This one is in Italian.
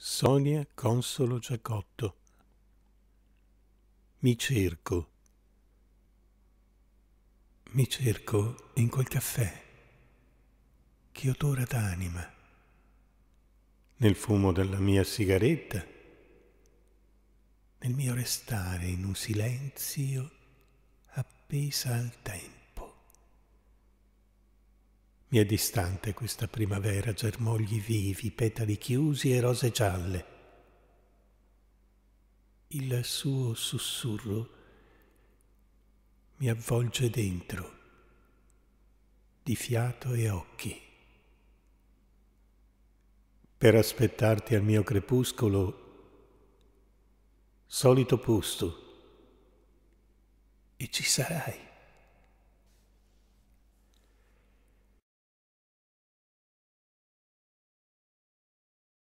Sonia Consolo Giacotto Mi cerco. Mi cerco in quel caffè che odora d'anima, nel fumo della mia sigaretta, nel mio restare in un silenzio appesa al tempo. Mi è distante questa primavera, germogli vivi, petali chiusi e rose gialle. Il suo sussurro mi avvolge dentro, di fiato e occhi. Per aspettarti al mio crepuscolo, solito posto, e ci sarai.